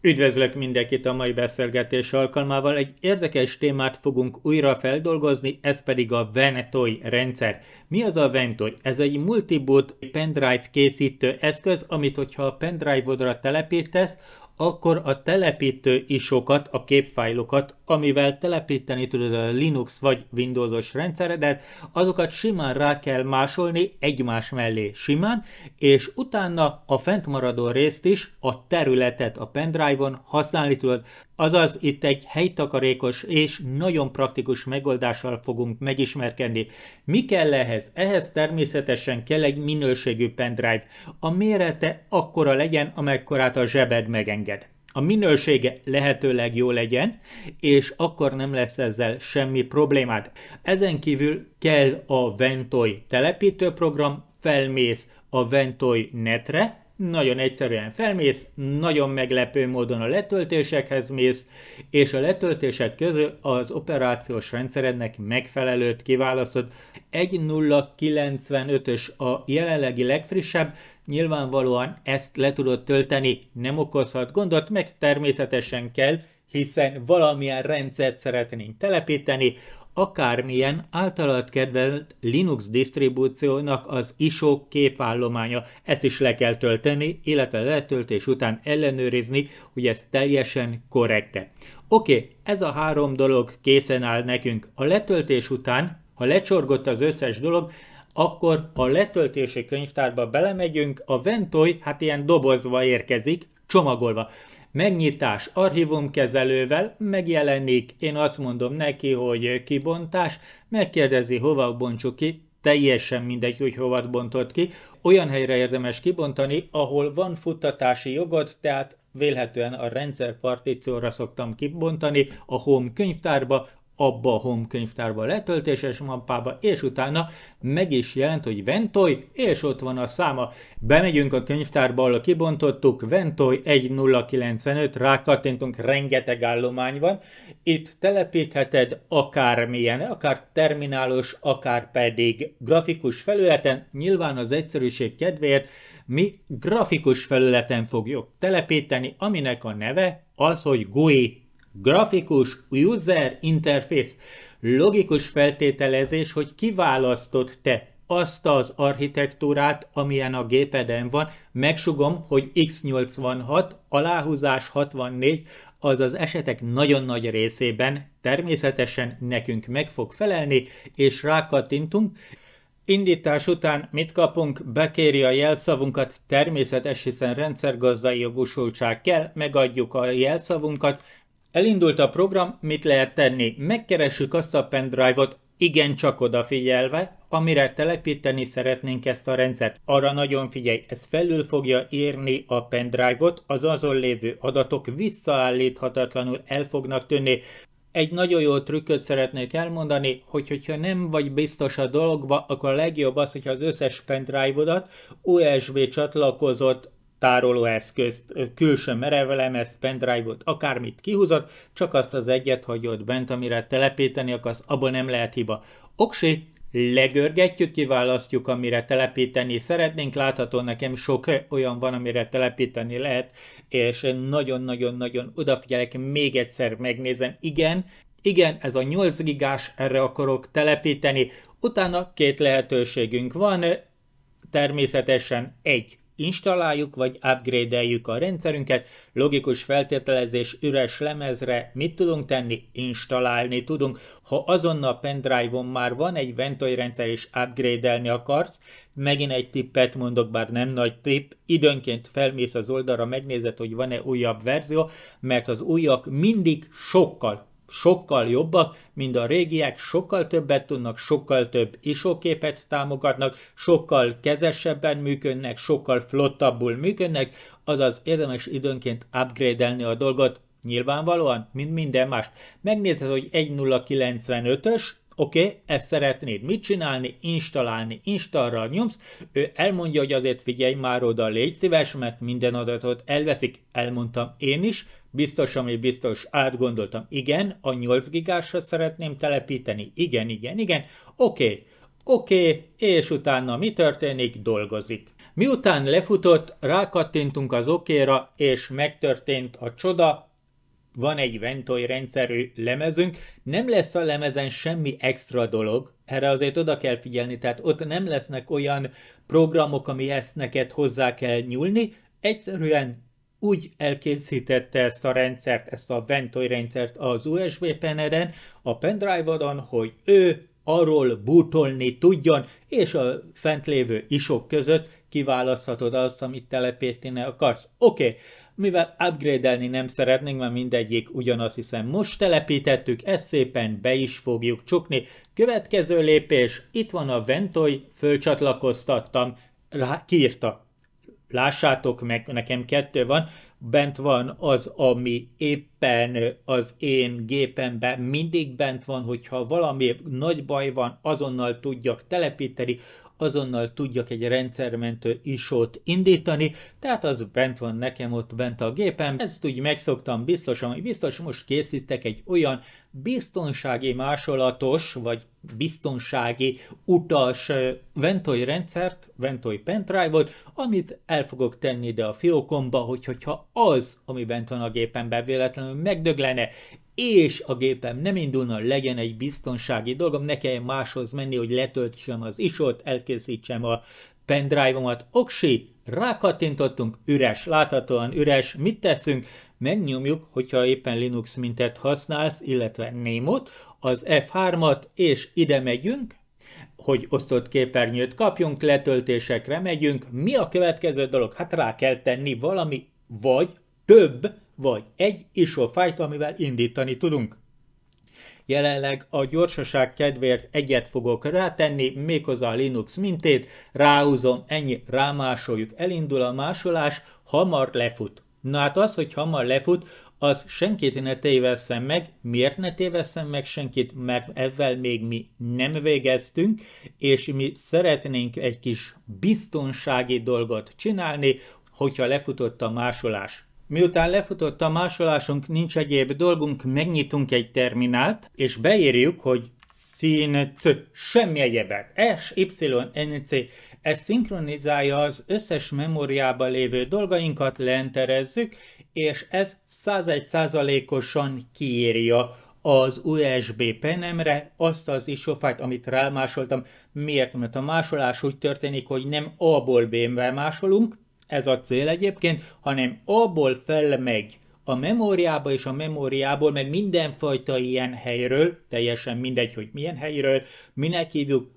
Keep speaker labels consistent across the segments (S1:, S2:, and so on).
S1: Üdvözlök mindenkit a mai beszélgetés alkalmával. Egy érdekes témát fogunk újra feldolgozni, ez pedig a Venetoi rendszer. Mi az a Venetoi? Ez egy multiboot pendrive készítő eszköz, amit hogyha a pendrive-odra telepítesz, akkor a telepítő isokat, a képfájlokat, amivel telepíteni tudod a Linux vagy Windowsos rendszeredet, azokat simán rá kell másolni egymás mellé simán, és utána a fentmaradó részt is, a területet a pendrive-on használni tudod. Azaz itt egy helytakarékos és nagyon praktikus megoldással fogunk megismerkedni. Mi kell ehhez? Ehhez természetesen kell egy minőségű pendrive. A mérete akkora legyen, amekkorát a zsebed megenged a minősége lehetőleg jó legyen, és akkor nem lesz ezzel semmi problémád. Ezen kívül kell a Ventoy telepítőprogram, felmész a Ventoy netre, nagyon egyszerűen felmész, nagyon meglepő módon a letöltésekhez mész, és a letöltések közül az operációs rendszerednek megfelelőt kiválasztod. 1.095-ös a jelenlegi legfrissebb, nyilvánvalóan ezt le tudod tölteni, nem okozhat gondot, meg természetesen kell, hiszen valamilyen rendszert szeretnénk telepíteni, akármilyen általad kedvelt Linux disztribúciónak az ISO képállománya. Ezt is le kell tölteni, illetve letöltés után ellenőrizni, hogy ez teljesen korrekte. Oké, okay, ez a három dolog készen áll nekünk. A letöltés után, ha lecsorgott az összes dolog, akkor a letöltési könyvtárba belemegyünk, a Ventoy hát ilyen dobozva érkezik, csomagolva. Megnyitás archívumkezelővel megjelenik, én azt mondom neki, hogy kibontás, megkérdezi, hova bontsuk ki, teljesen mindegy, hogy hova bontott ki. Olyan helyre érdemes kibontani, ahol van futtatási jogod, tehát vélhetően a rendszer partícióra szoktam kibontani, a home könyvtárba, abba a home könyvtárba letöltéses mappába, és utána meg is jelent, hogy Ventoy, és ott van a száma. Bemegyünk a könyvtárba, ahol kibontottuk, Ventoy 1095, rákattintunk, rengeteg állomány van. Itt telepítheted akármilyen, akár terminálos, akár pedig grafikus felületen, nyilván az egyszerűség kedvéért, mi grafikus felületen fogjuk telepíteni, aminek a neve az, hogy GUI grafikus user interface, logikus feltételezés, hogy kiválasztott te azt az architektúrát, amilyen a gépeden van, megsugom, hogy x86, aláhúzás 64, az az esetek nagyon nagy részében természetesen nekünk meg fog felelni, és rákattintunk. Indítás után mit kapunk? Bekéri a jelszavunkat, természetes, hiszen rendszergazdai jogosultság kell, megadjuk a jelszavunkat, Elindult a program, mit lehet tenni? Megkeressük azt a pendrive-ot, igen csak odafigyelve, amire telepíteni szeretnénk ezt a rendszert. Arra nagyon figyelj, ez felül fogja érni a pendrive-ot, az azon lévő adatok visszaállíthatatlanul el fognak tűnni. Egy nagyon jó trükköt szeretnék elmondani, hogy hogyha nem vagy biztos a dologba, akkor a legjobb az, hogyha az összes pendrive-odat USB csatlakozott tárolóeszközt, külső merevelemet, pendrive-ot, akármit kihúzod, csak azt az egyet hagyod bent, amire telepíteni akarsz, abban nem lehet hiba. Oksi, legörgetjük, kiválasztjuk, amire telepíteni szeretnénk. Látható nekem sok olyan van, amire telepíteni lehet, és nagyon-nagyon-nagyon odafigyelek, még egyszer megnézem. Igen, igen, ez a 8 gigás, erre akarok telepíteni. Utána két lehetőségünk van, természetesen egy installáljuk vagy upgrade-eljük a rendszerünket, logikus feltételezés üres lemezre mit tudunk tenni? Installálni tudunk. Ha azonnal pendrive-on már van egy Ventoy rendszer és upgrade-elni akarsz, megint egy tippet mondok, bár nem nagy tipp, időnként felmész az oldalra, megnézed, hogy van-e újabb verzió, mert az újak mindig sokkal, sokkal jobbak, mint a régiek, sokkal többet tudnak, sokkal több isóképet támogatnak, sokkal kezesebben működnek, sokkal flottabbul működnek, azaz érdemes időnként upgrade-elni a dolgot, Nyilvánvalóan, mint minden más. Megnézed, hogy 1.095-ös, oké, okay, ezt szeretnéd mit csinálni, installálni, installra nyomsz, ő elmondja, hogy azért figyelj már oda, légy szíves, mert minden adatot elveszik, elmondtam én is, biztos, ami biztos, átgondoltam, igen, a 8 gigásra szeretném telepíteni, igen, igen, igen, oké, okay, oké, okay, és utána mi történik, dolgozik. Miután lefutott, rákattintunk az okéra, és megtörtént a csoda, van egy Ventoy rendszerű lemezünk, nem lesz a lemezen semmi extra dolog, erre azért oda kell figyelni, tehát ott nem lesznek olyan programok, ezt neked hozzá kell nyúlni, egyszerűen úgy elkészítette ezt a rendszert, ezt a Ventoy rendszert az USB peneden, a pendrive-odon, hogy ő arról bútolni tudjon, és a fent lévő isok között kiválaszthatod azt, amit telepíteni akarsz. Oké, okay mivel upgrade-elni nem szeretnénk, mert mindegyik ugyanaz, hiszen most telepítettük, ezt szépen be is fogjuk csukni. Következő lépés, itt van a Ventoy, fölcsatlakoztattam, rá, kiírta. Lássátok meg, nekem kettő van, bent van az, ami éppen az én gépemben mindig bent van, hogyha valami nagy baj van, azonnal tudjak telepíteni, azonnal tudjak egy rendszermentő isót indítani, tehát az bent van nekem ott bent a gépen. Ezt úgy megszoktam biztosan, hogy biztos, most készítek egy olyan biztonsági másolatos, vagy biztonsági utas Ventoy rendszert, Ventoy pendrive-ot, amit el fogok tenni ide a fiókomba, hogy hogyha az, ami bent van a gépen véletlenül megdöglene, és a gépem nem indulna, legyen egy biztonsági dolgom, ne kelljen máshoz menni, hogy letöltsem az isot, elkészítsem a pendrive-omat. Oksi, rákattintottunk, üres, láthatóan üres, mit teszünk? Megnyomjuk, hogyha éppen Linux mintet használsz, illetve Némot, az F3-at, és ide megyünk, hogy osztott képernyőt kapjunk, letöltésekre megyünk. Mi a következő dolog? Hát rá kell tenni valami, vagy több vagy egy isolfájt, amivel indítani tudunk. Jelenleg a gyorsaság kedvéért egyet fogok rátenni, méghozzá a Linux mintét, ráhúzom, ennyi, rámásoljuk, elindul a másolás, hamar lefut. Na hát az, hogy hamar lefut, az senkit ne téveszem meg. Miért ne tévesszen meg senkit? Mert ezzel még mi nem végeztünk, és mi szeretnénk egy kis biztonsági dolgot csinálni, hogyha lefutott a másolás. Miután lefutott a másolásunk, nincs egyéb dolgunk, megnyitunk egy terminált, és beírjuk, hogy szín, c, semmi egyebet. S, Y, N, C. Ez szinkronizálja az összes memóriába lévő dolgainkat, leenterezzük, és ez 101%-osan kiírja az USB penemre azt az isofájt, amit rámásoltam. Miért? Mert a másolás úgy történik, hogy nem A-ból B-be másolunk, ez a cél egyébként, hanem abból felmegy a memóriába és a memóriából, meg mindenfajta ilyen helyről, teljesen mindegy, hogy milyen helyről, minek hívjuk,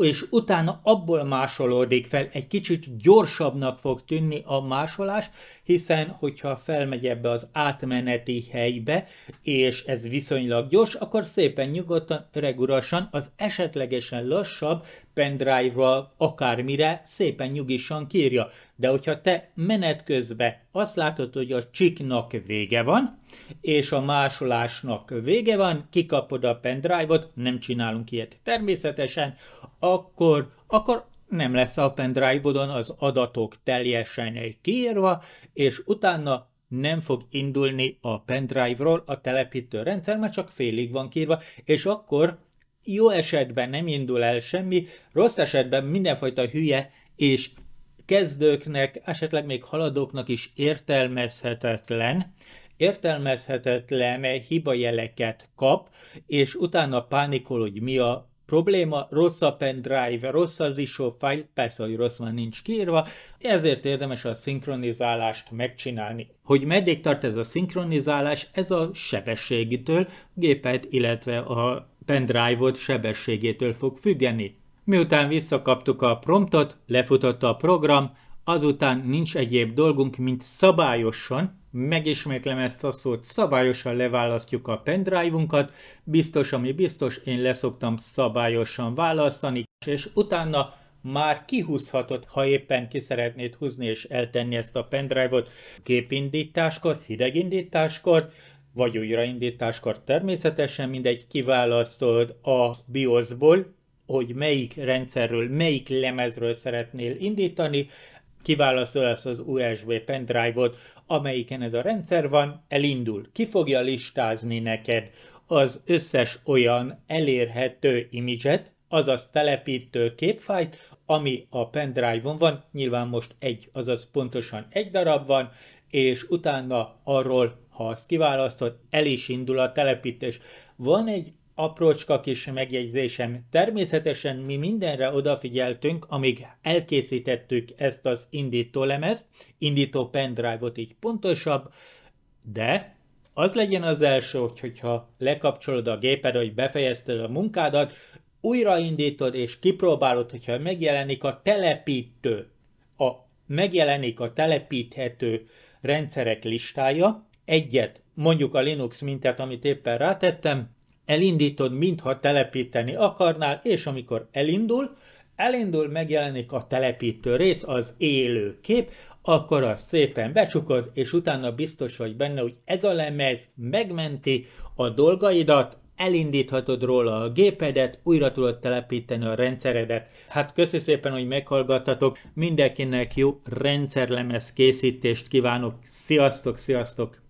S1: és utána abból másolódik fel, egy kicsit gyorsabbnak fog tűnni a másolás, hiszen hogyha felmegy ebbe az átmeneti helybe, és ez viszonylag gyors, akkor szépen nyugodtan, regurasan az esetlegesen lassabb pendrive-val, akármire szépen nyugisan kírja. De hogyha te menet közben azt látod, hogy a csiknak vége van, és a másolásnak vége van, kikapod a pendrive-ot, nem csinálunk ilyet természetesen, akkor, akkor nem lesz a pendrive-odon az adatok teljesen kiírva, és utána nem fog indulni a pendrive-ról a telepítő rendszer, mert csak félig van kírva, és akkor jó esetben nem indul el semmi, rossz esetben mindenfajta hülye és kezdőknek, esetleg még haladóknak is értelmezhetetlen, értelmezhetetlen jeleket kap, és utána pánikol, hogy mi a probléma, rossz a pendrive, rossz az ISO file, persze, hogy rossz van nincs kiírva, ezért érdemes a szinkronizálást megcsinálni. Hogy meddig tart ez a szinkronizálás, ez a sebességitől, gépet, illetve a pendrive-ot sebességétől fog függeni. Miután visszakaptuk a promptot, lefutott a program, azután nincs egyéb dolgunk, mint szabályosan, megismétlem ezt a szót, szabályosan leválasztjuk a pendrive-unkat, biztos, ami biztos, én leszoktam szabályosan választani, és utána már kihúzhatod, ha éppen ki szeretnéd húzni és eltenni ezt a pendrive-ot gépindításkor, hidegindításkor, vagy újraindításkor természetesen mindegy, kiválasztod a BIOS-ból, hogy melyik rendszerről, melyik lemezről szeretnél indítani, kiválasztod azt az USB pendrive-ot, amelyiken ez a rendszer van, elindul. Ki fogja listázni neked az összes olyan elérhető imidzset, azaz telepítő képfájt, ami a pendrive-on van, nyilván most egy, azaz pontosan egy darab van, és utána arról ha azt kiválasztod, el is indul a telepítés. Van egy aprócska kis megjegyzésem. Természetesen mi mindenre odafigyeltünk, amíg elkészítettük ezt az indító lemezt, indító pendrive-ot így pontosabb, de az legyen az első, hogyha lekapcsolod a géped, hogy befejezted a munkádat, újraindítod és kipróbálod, hogyha megjelenik a telepítő, a, megjelenik a telepíthető rendszerek listája, egyet, mondjuk a Linux mintát, amit éppen rátettem, elindítod, mintha telepíteni akarnál, és amikor elindul, elindul, megjelenik a telepítő rész, az élő kép, akkor azt szépen becsukod, és utána biztos vagy benne, hogy ez a lemez megmenti a dolgaidat, elindíthatod róla a gépedet, újra tudod telepíteni a rendszeredet. Hát köszi szépen, hogy meghallgattatok, mindenkinek jó rendszerlemez készítést kívánok, sziasztok, sziasztok!